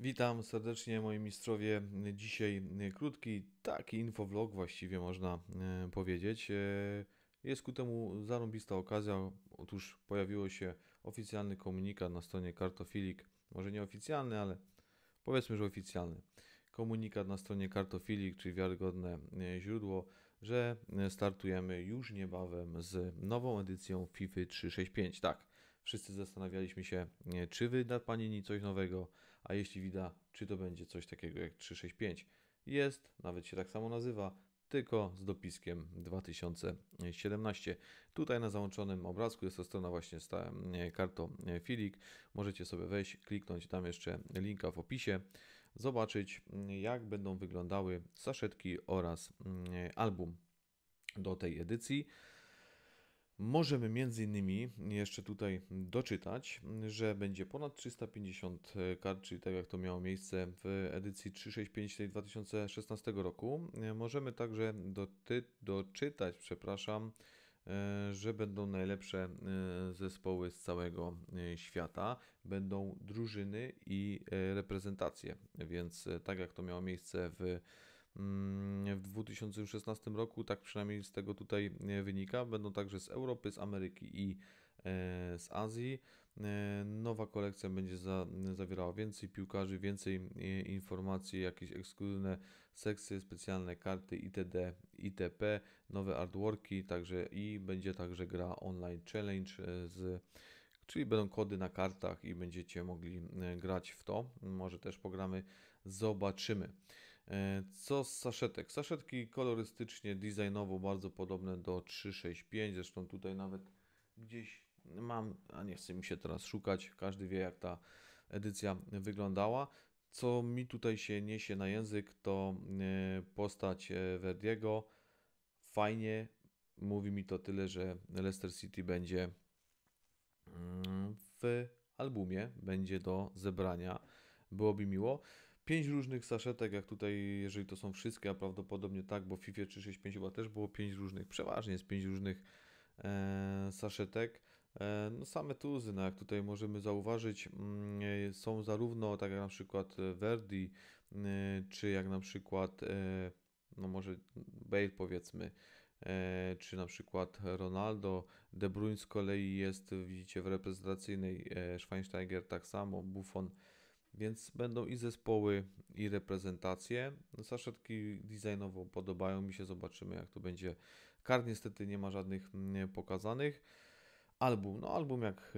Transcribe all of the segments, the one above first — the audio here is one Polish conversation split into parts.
Witam serdecznie moi mistrzowie. Dzisiaj e, krótki taki infowlog właściwie można e, powiedzieć. E, jest ku temu zarąbista okazja. Otóż pojawiło się oficjalny komunikat na stronie Kartofilik. Może nie oficjalny, ale powiedzmy, że oficjalny. Komunikat na stronie Kartofilik, czyli wiarygodne źródło, że startujemy już niebawem z nową edycją FIFA 365. Tak, wszyscy zastanawialiśmy się, czy wyda Panini coś nowego, a jeśli widać, czy to będzie coś takiego jak 365. Jest, nawet się tak samo nazywa, tylko z dopiskiem 2017. Tutaj na załączonym obrazku jest to strona właśnie z e, e, Filik. Możecie sobie wejść, kliknąć tam jeszcze linka w opisie, zobaczyć mm, jak będą wyglądały saszetki oraz mm, e, album do tej edycji. Możemy między innymi jeszcze tutaj doczytać, że będzie ponad 350 kart, czyli tak jak to miało miejsce w edycji 365 2016 roku. Możemy także doty- doczytać, przepraszam, e, że będą najlepsze e, zespoły z całego e, świata, będą drużyny i reprezentacje. Więc tak jak to miało miejsce w Mm, w 2016 roku, tak przynajmniej z tego tutaj e, wynika. Będą także z Europy, z Ameryki i e, z Azji. E, nowa kolekcja będzie za, zawierała więcej piłkarzy, więcej informacji, jakieś ekskluzywne sekcje, specjalne karty itd., itp., nowe artworki, także i będzie także gra online challenge z czyli będą kody na kartach i będziecie mogli grać w to. Może też programy zobaczymy. Co z saszetek? Saszetki kolorystycznie, designowo bardzo podobne do 365, zresztą tutaj nawet gdzieś mam, a nie chcę mi się teraz szukać, każdy wie jak ta edycja wyglądała. Co mi tutaj się niesie na język, to e, postać e, Verdiego. Fajnie, mówi mi to tyle, że Leicester City będzie mm, w albumie, będzie do zebrania. Byłoby miło pięć różnych saszetek, jak tutaj, jeżeli to są wszystkie, a prawdopodobnie tak, bo w FIFA 365 chyba też było pięć różnych, przeważnie jest pięć różnych e, saszetek. E, no same tuzy, no jak tutaj możemy zauważyć, mm, e, są zarówno tak jak na przykład e, Verdi, e, czy jak na przykład, no może Bale powiedzmy, czy na przykład Ronaldo. De Bruyne z kolei jest, widzicie, w reprezentacyjnej, Schweinsteiger tak samo, Buffon więc będą i zespoły, i reprezentacje. No, saszetki designowo podobają mi się, zobaczymy jak to będzie. Kart niestety nie ma żadnych mm, pokazanych. Album, no album jak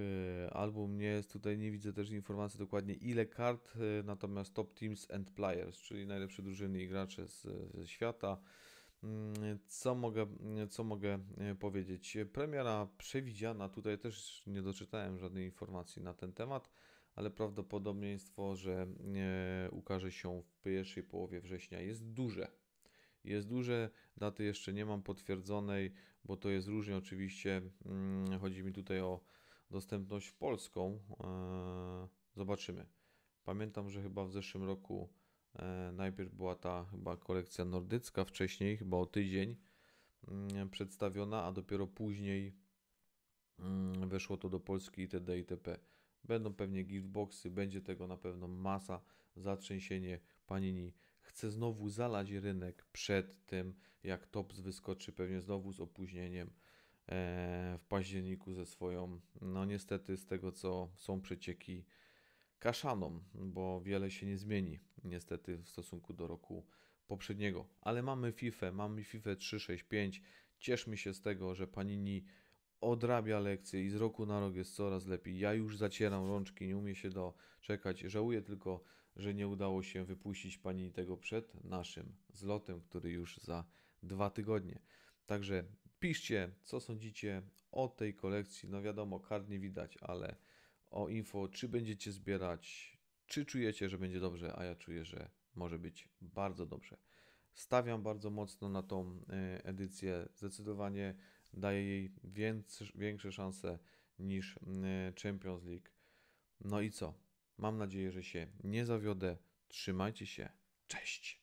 e, album nie jest, tutaj nie widzę też informacji dokładnie ile kart, e, natomiast top teams and players, czyli najlepsze drużyny i gracze z, z świata. Mm, co mogę, co mogę e, powiedzieć? Premiera przewidziana, tutaj też nie doczytałem żadnej informacji na ten temat ale prawdopodobieństwo, że e, ukaże się w pierwszej połowie września jest duże. Jest duże, daty jeszcze nie mam potwierdzonej, bo to jest różnie oczywiście. Mm, chodzi mi tutaj o dostępność polską. E, zobaczymy. Pamiętam, że chyba w zeszłym roku e, najpierw była ta chyba kolekcja nordycka, wcześniej chyba o tydzień mm, przedstawiona, a dopiero później mm, weszło to do Polski itd. itp. Będą pewnie giftboxy, będzie tego na pewno masa, zatrzęsienie panini. Chce znowu zalać rynek przed tym, jak Tops wyskoczy, pewnie znowu z opóźnieniem e, w październiku ze swoją, no niestety z tego co są przecieki kaszaną, bo wiele się nie zmieni niestety w stosunku do roku poprzedniego. Ale mamy FIFA, mamy FIFA 365. Cieszmy się z tego, że Panini odrabia lekcje i z roku na rok jest coraz lepiej. Ja już zacieram rączki, nie umiem się doczekać. Żałuję tylko, że nie udało się wypuścić pani tego przed naszym zlotem, który już za dwa tygodnie. Także piszcie, co sądzicie o tej kolekcji. No wiadomo, kart nie widać, ale o info, czy będziecie zbierać, czy czujecie, że będzie dobrze, a ja czuję, że może być bardzo dobrze. Stawiam bardzo mocno na tą e, edycję. Zdecydowanie daje jej więcej, większe szanse niż e, Champions League. No i co? Mam nadzieję, że się nie zawiodę. Trzymajcie się. Cześć!